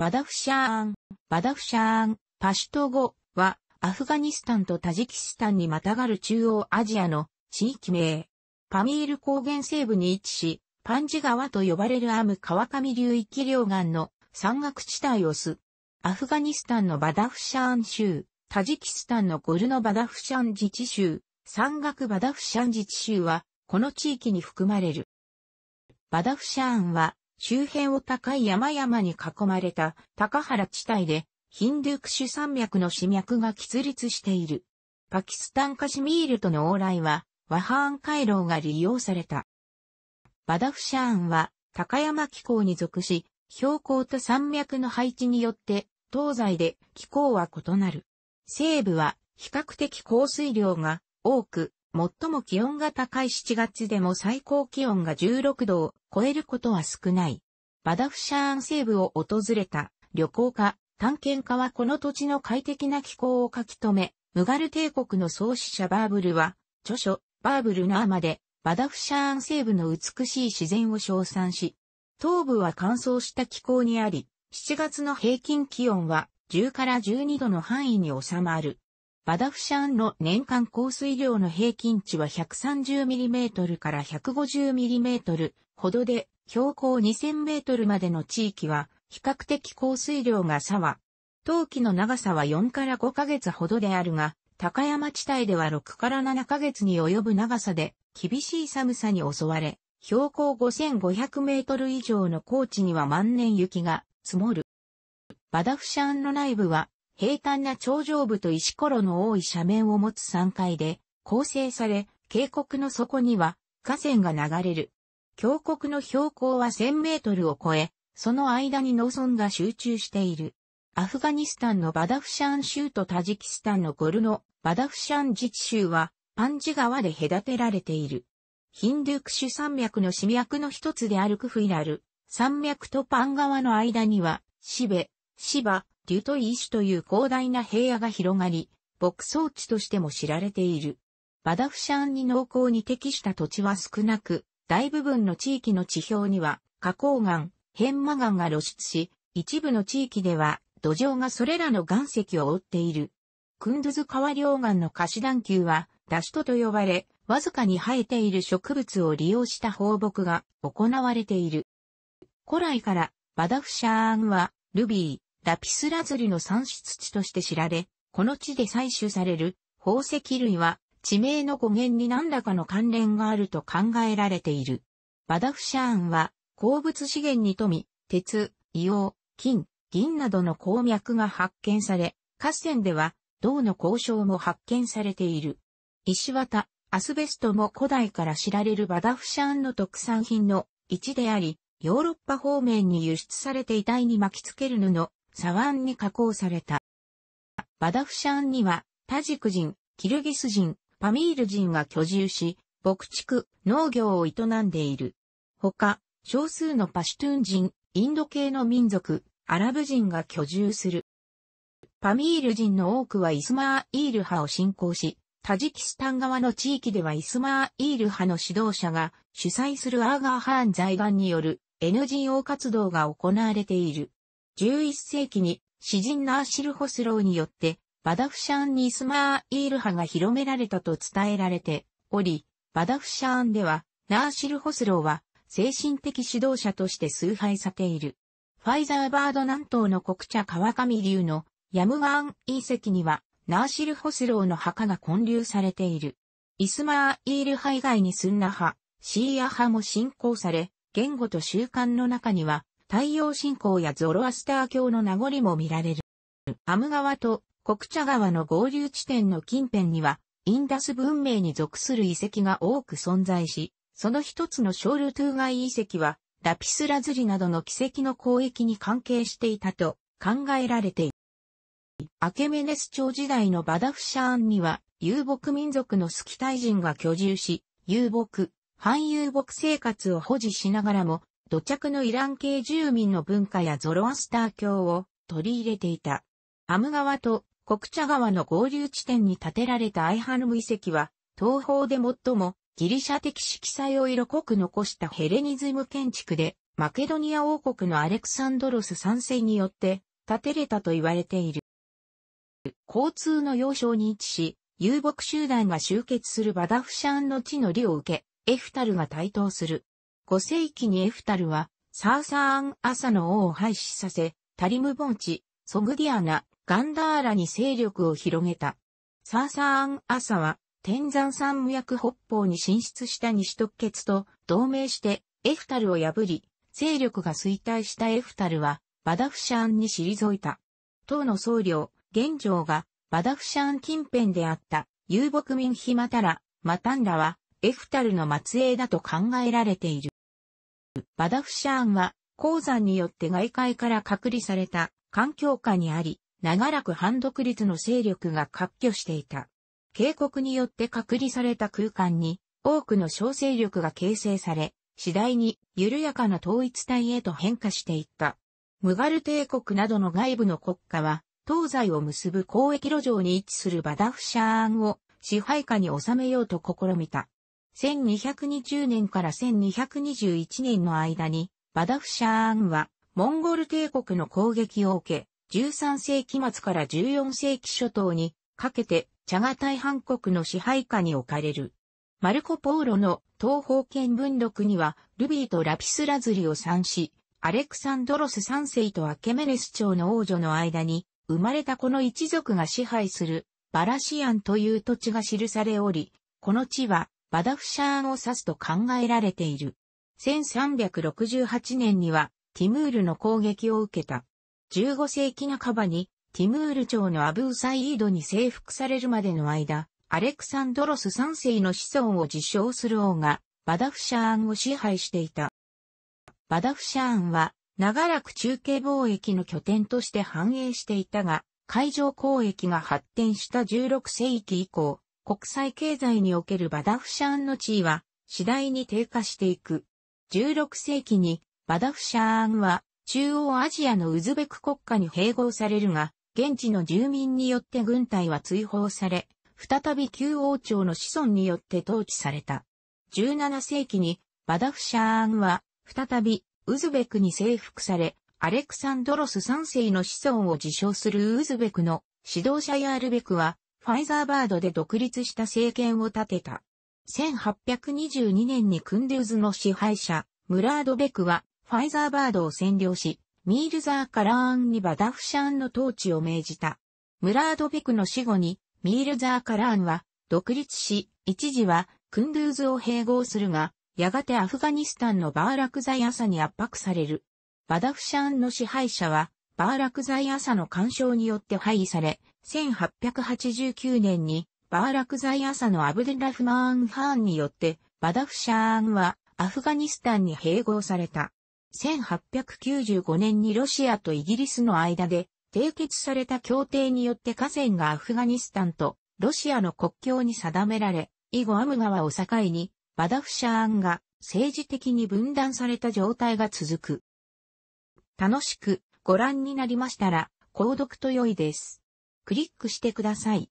バダフシャーン、バダフシャーン、パシュト語は、アフガニスタンとタジキスタンにまたがる中央アジアの地域名。パミール高原西部に位置し、パンジ川と呼ばれるアム川上流域両岸の山岳地帯をす。アフガニスタンのバダフシャーン州、タジキスタンのゴルノバダフシャン自治州、山岳バダフシャン自治州は、この地域に含まれる。バダフシャーンは、周辺を高い山々に囲まれた高原地帯で、ヒンドゥークシュ山脈の死脈が喫立している。パキスタンカシミールとの往来は、ワハーン回廊が利用された。バダフシャーンは、高山気候に属し、標高と山脈の配置によって、東西で気候は異なる。西部は比較的降水量が多く、最も気温が高い7月でも最高気温が16度を超えることは少ない。バダフシャーン西部を訪れた旅行家、探検家はこの土地の快適な気候を書き留め、ムガル帝国の創始者バーブルは、著書、バーブルのーまで、バダフシャーン西部の美しい自然を称賛し、東部は乾燥した気候にあり、7月の平均気温は10から12度の範囲に収まる。バダフシャンの年間降水量の平均値は 130mm から 150mm ほどで、標高 2000m までの地域は、比較的降水量が差は、冬季の長さは4から5ヶ月ほどであるが、高山地帯では6から7ヶ月に及ぶ長さで、厳しい寒さに襲われ、標高5500メートル以上の高地には万年雪が積もる。バダフシャンの内部は平坦な頂上部と石ころの多い斜面を持つ山階で構成され、渓谷の底には河川が流れる。峡谷の標高は1000メートルを超え、その間に農村が集中している。アフガニスタンのバダフシャン州とタジキスタンのゴルノ、バダフシャン自治州はパンジ川で隔てられている。ヒンドゥークシュ山脈の市脈の一つであるクフイラル、山脈とパン川の間には、シベ、シバ、デュトイシュという広大な平野が広がり、牧草地としても知られている。バダフシャンに農耕に適した土地は少なく、大部分の地域の地表には、花崗岩、変魔岩が露出し、一部の地域では土壌がそれらの岩石を覆っている。クンドゥズ川両岸の貸しダ球は、ダシトと呼ばれ、わずかに生えている植物を利用した放牧が行われている。古来からバダフシャーンは、ルビー、ラピスラズリの産出地として知られ、この地で採取される宝石類は地名の語源に何らかの関連があると考えられている。バダフシャーンは鉱物資源に富み、鉄、硫黄、金、銀などの鉱脈が発見され、河川では銅の鉱床も発見されている。石綿、アスベストも古代から知られるバダフシャーンの特産品の一であり、ヨーロッパ方面に輸出されて遺体に巻きつける布、サワに加工された。バダフシャンには、タジク人、キルギス人、パミール人が居住し、牧畜、農業を営んでいる。他、少数のパシュトゥン人、インド系の民族、アラブ人が居住する。パミール人の多くはイスマーイール派を信仰し、タジキスタン側の地域ではイスマーイール派の指導者が主催するアーガーハーン財団による NGO 活動が行われている。11世紀に詩人ナーシル・ホスローによってバダフシャーンにイスマーイール派が広められたと伝えられており、バダフシャーンではナーシル・ホスローは精神的指導者として崇拝されている。ファイザーバード南東の国茶川上流のヤムワーン遺跡にはナーシル・ホスローの墓が建立されている。イスマーイール派以外にスンナ派、シーア派も信仰され、言語と習慣の中には太陽信仰やゾロアスター教の名残も見られる。アム川と国茶川の合流地点の近辺には、インダス文明に属する遺跡が多く存在し、その一つのショールトゥーガイ遺跡は、ラピスラズリなどの奇跡の交易に関係していたと考えられている。アケメネス朝時代のバダフシャーンには、遊牧民族のスキタイ人が居住し、遊牧、反遊牧生活を保持しながらも、土着のイラン系住民の文化やゾロアスター教を取り入れていた。アム川と国茶川の合流地点に建てられたアイハヌム遺跡は、東方で最もギリシャ的色彩を色濃く残したヘレニズム建築で、マケドニア王国のアレクサンドロス3世によって建てれたと言われている。交通の要衝に位置し、遊牧集団が集結するバダフシャンの地の利を受け、エフタルが台頭する。5世紀にエフタルは、サーサーン朝の王を廃止させ、タリム盆地、ソグディアナ、ガンダーラに勢力を広げた。サーサーン朝は、天山山脈北方に進出した西特決と同盟してエフタルを破り、勢力が衰退したエフタルはバダフシャンに退いた。党の僧侶、玄状がバダフシャン近辺であった遊牧民ヒマタラ、マタンラはエフタルの末裔だと考えられている。バダフシャーンは、鉱山によって外界から隔離された環境下にあり、長らく反独立の勢力が割拠していた。警告によって隔離された空間に、多くの小勢力が形成され、次第に緩やかな統一体へと変化していった。ムガル帝国などの外部の国家は、東西を結ぶ交易路上に位置するバダフシャーンを支配下に収めようと試みた。1220年から1221年の間に、バダフシャーンは、モンゴル帝国の攻撃を受け、13世紀末から14世紀初頭にかけて、チャガタイ半国の支配下に置かれる。マルコ・ポーロの東方見聞録には、ルビーとラピスラズリを産し、アレクサンドロス3世とアケメネス朝の王女の間に、生まれたこの一族が支配する、バラシアンという土地が記されおり、この地は、バダフシャーンを指すと考えられている。1368年にはティムールの攻撃を受けた。15世紀半ばにティムール朝のアブーサイードに征服されるまでの間、アレクサンドロス3世の子孫を自称する王がバダフシャーンを支配していた。バダフシャーンは長らく中継貿易の拠点として繁栄していたが、海上交易が発展した16世紀以降、国際経済におけるバダフシャーンの地位は次第に低下していく。16世紀にバダフシャーンは中央アジアのウズベク国家に併合されるが、現地の住民によって軍隊は追放され、再び旧王朝の子孫によって統治された。17世紀にバダフシャーンは再びウズベクに征服され、アレクサンドロス3世の子孫を自称するウズベクの指導者ヤールベクはファイザーバードで独立した政権を立てた。1822年にクンドゥーズの支配者、ムラードベクは、ファイザーバードを占領し、ミールザー・カラーンにバダフシャンの統治を命じた。ムラードベクの死後に、ミールザー・カラーンは、独立し、一時は、クンドゥーズを併合するが、やがてアフガニスタンのバーラクザイアサに圧迫される。バダフシャンの支配者は、バーラクザイアサの干渉によって廃位され、1889年にバーラクザイ朝のアブデラフマーン・ハーンによってバダフシャーンはアフガニスタンに併合された。1895年にロシアとイギリスの間で締結された協定によって河川がアフガニスタンとロシアの国境に定められ、以後アム川を境にバダフシャーンが政治的に分断された状態が続く。楽しくご覧になりましたら、購読と良いです。クリックしてください。